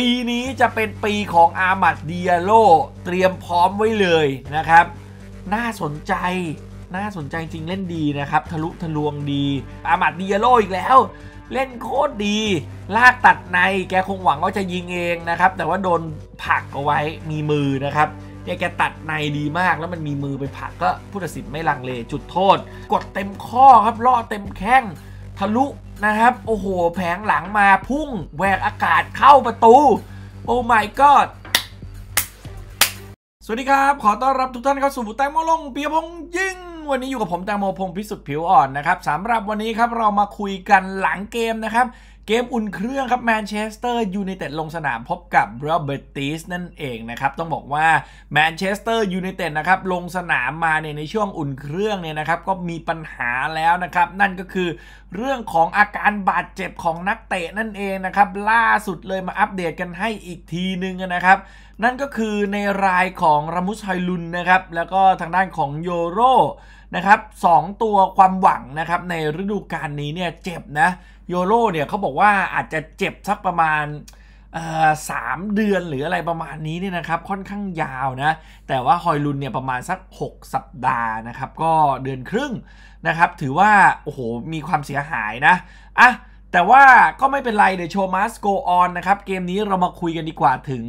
ปีนี้จะเป็นปีของอามัดเดียโลเตรียมพร้อมไว้เลยนะครับ น่าสนใจน่าสนใจจริงเล่นดีนะครับ ทะลุทะลวงดี อามัดเดียโลอีกแล้ว เล่นโคตรดีลากตัดในแกคงหวังว่าจะยิงเองนะครับ แต่ว่าโดนผักเอาไว้มีมือนะครับ แกแกตัดในดีมากแล้วมันมีมือไปผักก็ผู้ตัดสินไม่ลังเล จุดโทษ กดเต็มข้อครับล่อเต็มแข้งทะลุนะครับ โอ้โหแผงหลังมาพุ่งแหวกอากาศเข้าประตู โอ้ my god สวัสดีครับ ขอต้อนรับทุกท่านเข้าสู่แตงโมลงเปียพงยิ่งวันนี้อยู่กับผม แตงโมพงพิสุทธิ์ผิว อ่อน นะครับสำหรับ วันนี้ครับเรามาคุยกันหลังเกมนะครับเกมอุ่นเครื่องครับแมนเชสเตอร์ยูไนเต็ดลงสนามพบกับโรเบิร์ติสนั่นเองนะครับ ต้องบอกว่าแมนเชสเตอร์ยูไนเต็ดนะครับลงสนามมาเนี่ยในช่วงอุ่นเครื่องเนี่ยนะครับ ก็มีปัญหาแล้วนะครับ นั่นก็คือเรื่องของอาการบาดเจ็บของนักเตะนั่นเองนะครับล่าสุดเลยมาอัปเดตกันให้อีกทีนึงนะครับ นั่นก็คือในรายของรามุสไฮลุนนะครับแล้วก็ทางด้านของโยโรนะครับสตัวความหวังนะครับในฤดูกาลนี้เนี่ยเจ็บนะโยโรเนี่ยเขาบอกว่าอาจจะเจ็บสักประมาณสามเดือนหรืออะไรประมาณนี้เนี่ยนะครับ ค่อนข้างยาวนะ แต่ว่าฮอยลุนเนี่ยประมาณสัก 6 สัปดาห์นะครับ ก็เดือนครึ่งนะครับ ถือว่า โอ้โหมีความเสียหายนะอ่ะแต่ว่าก็ไม่เป็นไรเดี๋ยวโชว์มาสโกออนนะครับ เกมนี้เรามาคุยกันดีกว่าถึง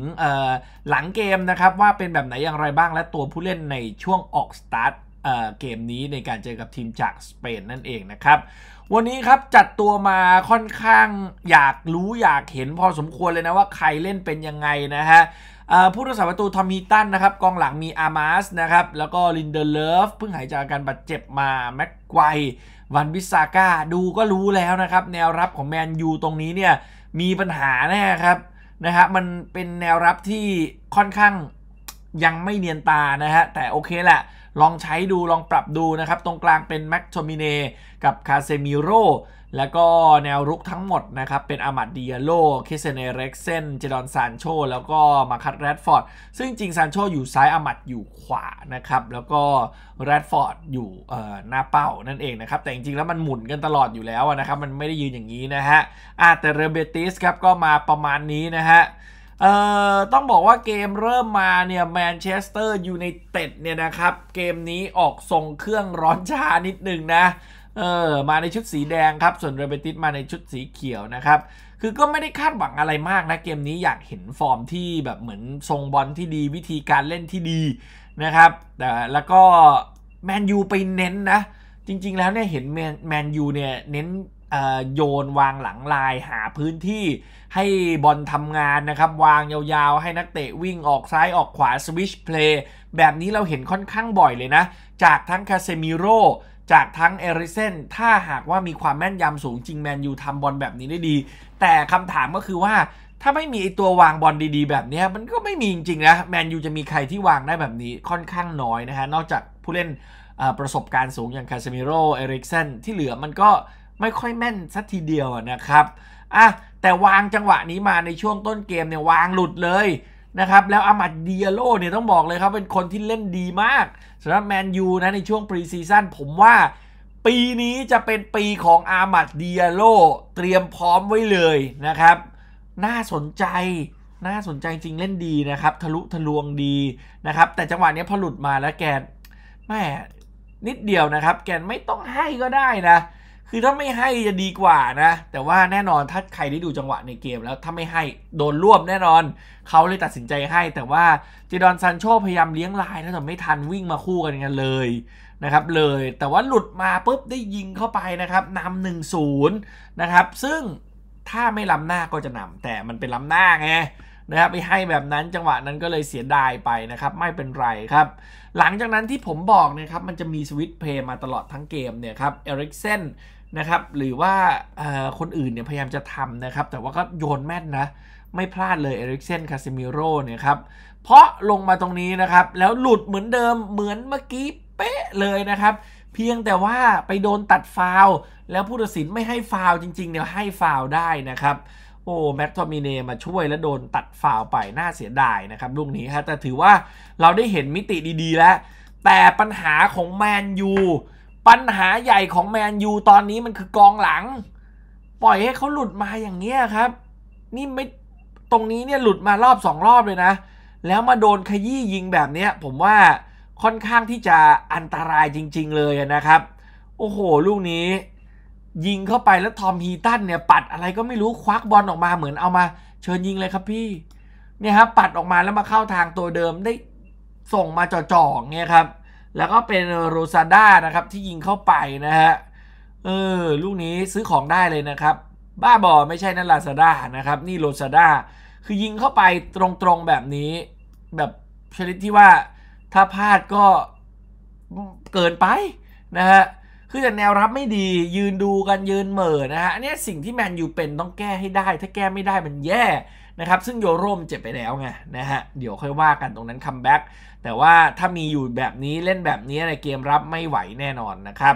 หลังเกมนะครับ ว่าเป็นแบบไหนอย่างไรบ้างและตัวผู้เล่นในช่วงออกสตาร์ทเกมนี้ในการเจอกับทีมจากสเปนนั่นเองนะครับ วันนี้ครับ จัดตัวมาค่อนข้างอยากรู้อยากเห็นพอสมควรเลยนะ ว่าใครเล่นเป็นยังไงนะฮะผู้รักษาประตูทอมฮีตันนะครับกองหลังมีอามาสนะครับ แล้วก็ลินเดอร์เลฟเพิ่งหายจากอาการบาดเจ็บมาแม็กไกววันบิสซาก้าดูก็รู้แล้วนะครับ แนวรับของแมนยูตรงนี้เนี่ย มีปัญหาแน่ครับนะฮะมันเป็นแนวรับที่ค่อนข้างยังไม่เนียนตานะฮะแต่โอเคแหละลองใช้ดูลองปรับดูนะครับ ตรงกลางเป็นแม็กโทมิเนกับคาเซมิโรแล้วก็แนวรุกทั้งหมดนะครับ เป็นอามัดเดียโลเคเซเนเร็กเซนเจดอนซานโชแล้วก็มาคัตแรดฟอร์ดซึ่งจริงซานโชอยู่ซ้ายอามัดอยู่ขวานะครับ แล้วก็แรดฟอร์ดอยู่หน้าเป้านั่นเองนะครับ แต่จริงๆ แล้วมันหมุนกันตลอดอยู่แล้วนะครับ มันไม่ได้ยืนอย่างนี้นะฮะอาะแต่เรเบติสครับก็มาประมาณนี้นะฮะเอ่อ ต้องบอกว่าเกมเริ่มมาเนี่ยแมนเชสเตอร์ยูไนเต็ดเนี่ยนะครับ เกมนี้ออกทรงเครื่องร้อนชานิดหนึ่งนะเออมาในชุดสีแดงครับ ส่วนเรเบติสมาในชุดสีเขียวนะครับ คือก็ไม่ได้คาดหวังอะไรมากนะ เกมนี้อยากเห็นฟอร์มที่แบบเหมือนทรงบอลที่ดีวิธีการเล่นที่ดีนะครับแต่แล้วก็แมนยูไปเน้นนะ จริงๆแล้วเนี่ยเห็นแมนยูเนี่ยเน้นโยนวางหลังลายหาพื้นที่ให้บอลทำงาน นะครับ วาง ยาวๆ ให้นักเตะวิ่งออกซ้ายออกขวา สวิช เพลย์ แบบนี้เราเห็นค่อนข้างบ่อยเลยนะ จากทั้ง คาเซมิโรจากทั้ง เอริเซนถ้าหากว่ามีความแม่นยำสูงจริงแมนยูทำบอลแบบนี้ได้ดี แต่คำถามก็คือว่าถ้าไม่มีไอตัววางบอลดี ๆ แบบนี้มันก็ไม่มีจริงๆนะแมนยูจะมีใครที่วางได้แบบนี้ค่อนข้างน้อยนะฮะนอกจากผู้เล่นประสบการณ์สูงอย่างคาเซมิโรเอริกเซนที่เหลือมันก็ไม่ค่อยแม่นสักทีเดียวนะครับอ่ะแต่วางจังหวะนี้มาในช่วงต้นเกมเนี่ยวางหลุดเลยนะครับแล้วอามัดเดียโลเนี่ยต้องบอกเลยครับ เป็นคนที่เล่นดีมากสำหรับแมนยูนะในช่วงปรีซีซั่นผมว่า ปีนี้จะเป็นปีของอามัดเดียโลเตรียมพร้อมไว้เลยนะครับ น่าสนใจ น่าสนใจจริงเล่นดีนะครับ ทะลุทะลวงดีนะครับแต่จังหวะนี้พอหลุดมาแล้วแกนแม่นิดเดียวนะครับ แกนไม่ต้องให้ก็ได้นะคือถ้าไม่ให้จะดีกว่านะแต่ว่าแน่นอนถ้าใครได้ดูจังหวะในเกม แล้วถ้าไม่ให้โดนรวบแน่นอนเขาเลยตัดสินใจให้ แต่ว่าเจดอนซันโชพยายามเลี้ยงลายนะแต่ไม่ทันวิ่งมาคู่กันกันเลยนะครับ เลยแต่ว่าหลุดมาปุ๊บได้ยิงเข้าไปนะครับนำหนึ่งศูนย์นะครับซึ่งถ้าไม่ล้ำหน้าก็จะนำแต่มันเป็นล้ำหน้าไงนะครับไปให้แบบนั้นจังหวะนั้นก็เลยเสียดายไปนะครับ ไม่เป็นไรครับ หลังจากนั้นที่ผมบอกนะครับมันจะมีสวิตเพย์มาตลอดทั้งเกมเนี่ยครับเอริกเซนนะครับหรือว่าคนอื่นเนี่ยพยายามจะทำนะครับ แต่ว่าก็โยนแม่นนะ ไม่พลาดเลยเอริกเซนคาซิมิโร่เนี่ยครับ เพราะลงมาตรงนี้นะครับ แล้วหลุดเหมือนเดิมเหมือนเมื่อกี้เป๊ะเลยนะครับ เพียงแต่ว่าไปโดนตัดฟาวแล้วผู้ตัดสินไม่ให้ฟาวจริงๆเนี่ยให้ฟาวได้นะครับโอ้แม็กทอมิเนมาช่วยแล้วโดนตัดฝ่าวไปน่าเสียดายนะครับ ลูกนี้ครับแต่ถือว่าเราได้เห็นมิติดี ๆ แล้ว แต่ปัญหาของแมนยูปัญหาใหญ่ของแมนยูตอนนี้มันคือกองหลัง ปล่อยให้เขาหลุดมาอย่างเงี้ยครับ นี่ไม่ตรงนี้เนี่ยหลุดมารอบสองรอบเลยนะ แล้วมาโดนขยี้ยิงแบบเนี้ยผมว่าค่อนข้างที่จะอันตรายจริง ๆ เลยนะครับ โอ้โหลูกนี้ยิงเข้าไปแล้วทอมฮีตันเนี่ย ปัดอะไรก็ไม่รู้ควักบอลออกมาเหมือนเอามาเชิญยิงเลยครับพี่เนี่ยครับปัดออกมาแล้วมาเข้าทางตัวเดิมได้ส่งมาจ่อๆเนี่ยครับแล้วก็เป็นโรซาด้านะครับที่ยิงเข้าไปนะฮะเออลูกนี้ซื้อของได้เลยนะครับ บ้าบอไม่ใช่นั่นลาซาด้านะครับนี่โรซาด้าคือยิงเข้าไปตรงๆแบบนี้ แบบชนิดที่ว่าถ้าพลาดก็เกินไปนะฮะคือแต่แนวรับไม่ดียืนดูกันยืนเหม่อนะฮะอันนี้สิ่งที่แมนยูเป็นต้องแก้ให้ได้ ถ้าแก้ไม่ได้มันแย่นะครับ ซึ่งโยโรมเจ็บไปแล้วไงนะฮะเดี๋ยวค่อยว่ากันตรงนั้นคัมแบ็กแต่ว่าถ้ามีอยู่แบบนี้เล่นแบบนี้ในเกมรับไม่ไหวแน่นอนนะครับ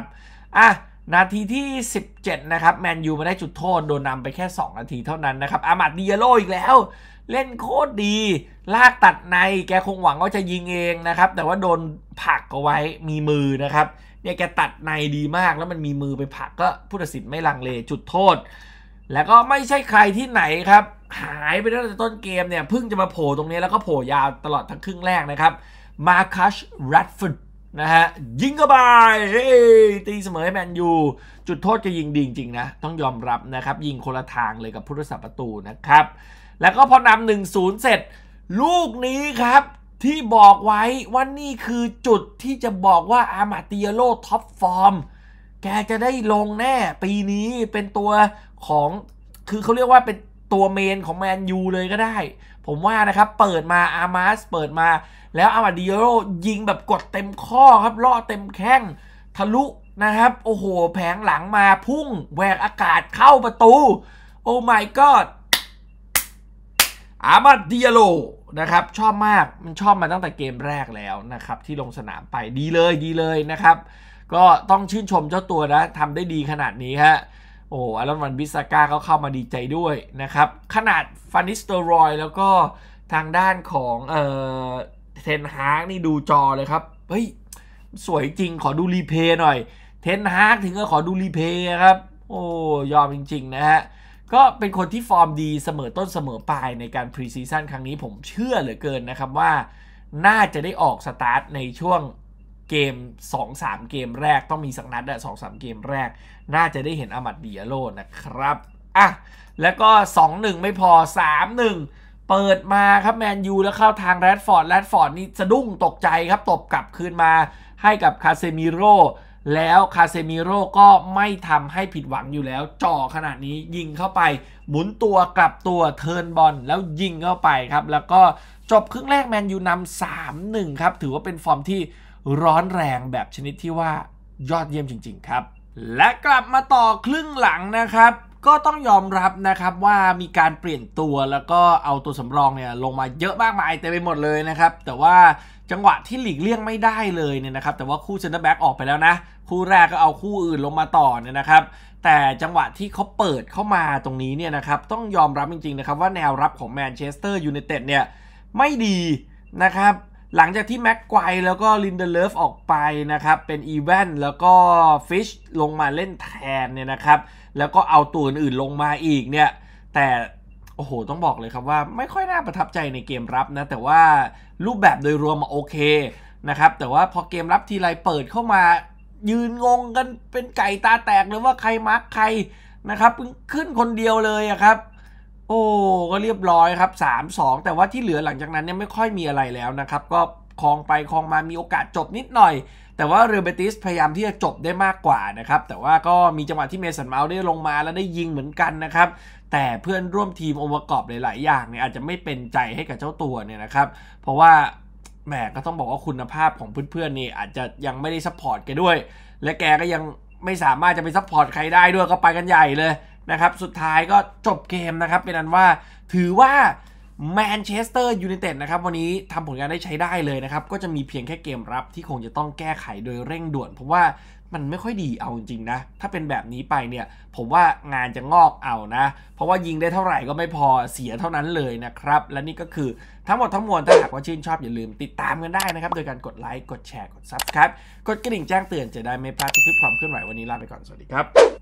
อ่ะ นาทีที่ 17 นะครับแมนยูมาได้จุดโทษ โดนนำไปแค่2นาทีเท่านั้นนะครับอามัดเดียโลอีกแล้ว เล่นโคตรดี ลากตัดในแกคงหวังว่าจะยิงเองนะครับแต่ว่าโดนผักเอาไว้มีมือนะครับเนี่ยแกตัดในดีมากแล้วมันมีมือไปผักก็ผู้ตัดสินไม่ลังเลจุดโทษ แล้วก็ไม่ใช่ใครที่ไหนครับ หายไปตั้งแต่ต้นเกมเนี่ยเพิ่งจะมาโผล่ตรงนี้แล้วก็โผล่ยาวตลอดทั้งครึ่งแรกนะครับมาคัชแรดฟอร์ดนะฮะ ยิงกขบาไปตีเสมอให้แมนยูจุดโทษจะยิงดีจริงๆนะ ต้องยอมรับนะครับ ยิงคนละทางเลยกับผู้รักษาประตูนะครับ แล้วก็พอนำหนึ่งศูนย์เสร็จลูกนี้ครับที่บอกไว้ว่านี่คือจุดที่จะบอกว่าอามาติเยโลท็อปฟอร์ม แกจะได้ลงแน่ปีนี้เป็นตัวของคือเขาเรียกว่าเป็นตัวเมนของแมนยูเลยก็ได้ ผมว่านะครับเปิดมาอามาสเปิดมาแล้วอามาดิโรยิงแบบกดเต็มข้อครับล่อเต็มแข้งทะลุนะครับ โอ้โหแผงหลังมาพุ่งแหวกอากาศเข้าประตู โอ้ my god อามาดิโรนะครับชอบมากมันชอบมาตั้งแต่เกมแรกแล้วนะครับ ที่ลงสนามไปดีเลย ดีเลยนะครับ ก็ต้องชื่นชมเจ้าตัวนะทำได้ดีขนาดนี้ฮะ โอ้อารอนวันบิสก้าขาเข้ามาดีใจด้วยนะครับ ขนาดฟานิสเตอรอย แล้วก็ทางด้านของเออเทนฮาร์กนี่ดูจอเลยครับ เฮ้ย สวยจริงขอดูรีเพย์หน่อย เทนฮาร์กถึงก็ขอดูรีเพย์ครับ โอ้ยอมจริง ๆ นะฮะก็เป็นคนที่ฟอร์มดีเสมอต้นเสมอปลายในการพรีซีซั่นครั้งนี้ผมเชื่อเหลือเกินนะครับว่า น่าจะได้ออกสตาร์ทในช่วงเกม 2-3 เกมแรกต้องมีสักนัดอะสองสามเกมแรก น่าจะได้เห็นอามัดเดียโลนะครับ อ่ะ แล้วก็ 2-1 ไม่พอ 3-1 เปิดมาครับ แมนยูแล้วเข้าทางแรดฟอร์ด แรดฟอร์ดนี่สะดุ้งตกใจครับตบกลับคืนมาให้กับคาเซมิโรแล้วคาเซมิโร่ก็ไม่ทำให้ผิดหวังอยู่แล้วจ่อขนาดนี้ยิงเข้าไป หมุนตัวกลับตัวเทินบอลแล้วยิงเข้าไปครับ แล้วก็จบครึ่งแรกแมนยูนำ 3-1 ครับ ถือว่าเป็นฟอร์มที่ร้อนแรงแบบชนิดที่ว่ายอดเยี่ยมจริงๆ ครับ และกลับมาต่อครึ่งหลังนะครับ ก็ต้องยอมรับนะครับว่ามีการเปลี่ยนตัวแล้วก็เอาตัวสำรองเนี่ยลงมาเยอะมากมายเต็มไปหมดเลยนะครับแต่ว่าจังหวะที่หลีกเลี่ยงไม่ได้เลยเนี่ยนะครับแต่ว่าคู่เซนเตอร์แบ็กออกไปแล้วนะ คู่แรกก็เอาคู่อื่นลงมาต่อเนี่ยนะครับแต่จังหวะที่เขาเปิดเข้ามาตรงนี้เนี่ยนะครับต้องยอมรับจริงๆนะครับว่าแนวรับของแมนเชสเตอร์ยูไนเต็ดเนี่ยไม่ดีนะครับหลังจากที่แม็กไกวแล้วก็ลินเดเลฟออกไปนะครับเป็นอีแวนแล้วก็ฟิชลงมาเล่นแทนเนี่ยนะครับแล้วก็เอาตัวอื่นๆลงมาอีกเนี่ยแต่โอ้โห ต้องบอกเลยครับว่าไม่ค่อยน่าประทับใจในเกมรับนะ แต่ว่ารูปแบบโดยรวมมาโอเคนะครับ แต่ว่าพอเกมรับทีไรเปิดเข้ามายืนงงกันเป็นไก่ตาแตกเลยว่าใครมาร์กใครนะครับขึ้นคนเดียวเลยครับ โอ้ก็เรียบร้อยครับ3-2แต่ว่าที่เหลือหลังจากนั้นเนี่ยไม่ค่อยมีอะไรแล้วนะครับก็คลองไปคลองมามีโอกาสจบนิดหน่อย แต่ว่าเรเบติสพยายามที่จะจบได้มากกว่านะครับแต่ว่าก็มีจังหวะที่เมสันเมาส์ได้ลงมาแล้วได้ยิงเหมือนกันนะครับแต่เพื่อนร่วมทีมองค์ประกอบหลายๆ อย่างเนี่ยอาจจะไม่เป็นใจให้กับเจ้าตัวเนี่ยนะครับเพราะว่าแหมก็ต้องบอกว่าคุณภาพของเพื่อนๆนี่อาจจะยังไม่ได้ซัพพอร์ตแกด้วย และแกก็ยังไม่สามารถจะไปซัพพอร์ตใครได้ด้วยก็ไปกันใหญ่เลยนะครับสุดท้ายก็จบเกมนะครับเป็นอันว่าถือว่าแมนเชสเตอร์ยูไนเต็ดนะครับวันนี้ทำผลงานได้ใช้ได้เลยนะครับก็จะมีเพียงแค่เกมรับที่คงจะต้องแก้ไขโดยเร่งด่วนเพราะว่ามันไม่ค่อยดีเอาจริงนะ ถ้าเป็นแบบนี้ไปเนี่ย ผมว่างานจะงอกเอานะ เพราะว่ายิงได้เท่าไหร่ก็ไม่พอเสียเท่านั้นเลยนะครับ และนี่ก็คือ ทั้งหมดทั้งมวล ถ้าหากว่าชื่นชอบอย่าลืมติดตามกันได้นะครับ โดยการกดไลค์ กดแชร์ กด Subscribe กดกระดิ่งแจ้งเตือนจะได้ไม่พลาดทุกคลิปความเคลื่อนไหว วันนี้ลาไปก่อนสวัสดีครับ